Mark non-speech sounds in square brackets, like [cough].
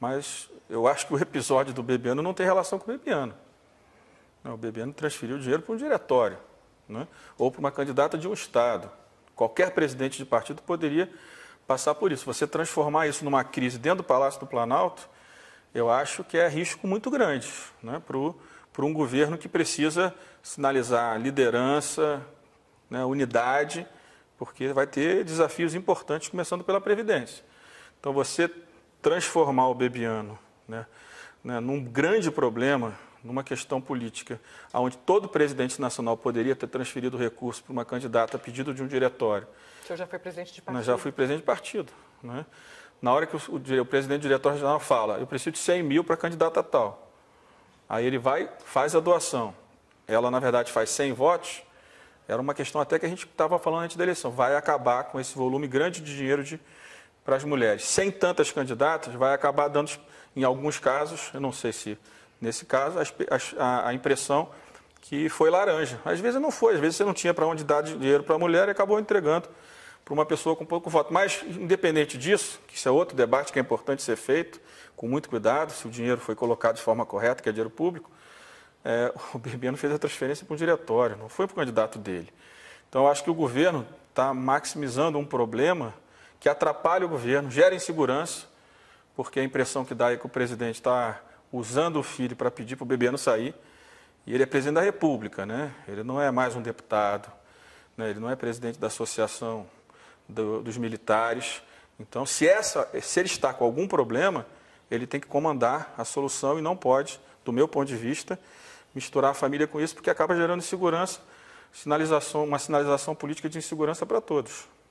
Mas eu acho que o episódio do Bebiano não tem relação com o Bebiano. o Bebiano transferiu dinheiro para um diretório, né? ou para uma candidata de um Estado. Qualquer presidente de partido poderia passar por isso. Você transformar isso numa crise dentro do Palácio do Planalto, eu acho que é risco muito grande né? para um governo que precisa sinalizar liderança, né? unidade, porque vai ter desafios importantes, começando pela Previdência. Então, você transformar o Bebiano né, né, num grande problema, numa questão política, onde todo presidente nacional poderia ter transferido recurso para uma candidata a pedido de um diretório. O senhor já foi presidente de né? partido? Eu já fui presidente de partido. Né? Na hora que o, o, o presidente do diretório regional fala, eu preciso de 100 mil para candidata tal. Aí ele vai, faz a doação. Ela, na verdade, faz 100 votos. Era uma questão até que a gente estava falando antes da eleição. Vai acabar com esse volume grande de dinheiro de, para as mulheres. Sem tantas candidatas, vai acabar dando, em alguns casos, eu não sei se nesse caso, a, a impressão que foi laranja. Às vezes não foi, às vezes você não tinha para onde dar dinheiro para a mulher e acabou entregando para uma pessoa com pouco voto. Mas, independente disso, que isso é outro debate que é importante ser feito, com muito cuidado, se o dinheiro foi colocado de forma correta, que é dinheiro público, é, [laughs] o Bebiano fez a transferência para o diretório, não foi para o candidato dele. Então, acho que o governo está maximizando um problema que atrapalha o governo, gera insegurança, porque a impressão que dá é que o presidente está usando o filho para pedir para o bebê não sair. E ele é presidente da República, né? Ele não é mais um deputado, né? ele não é presidente da Associação do, dos Militares. Então, se, essa, se ele está com algum problema, ele tem que comandar a solução e não pode, do meu ponto de vista, misturar a família com isso, porque acaba gerando insegurança, sinalização, uma sinalização política de insegurança para todos.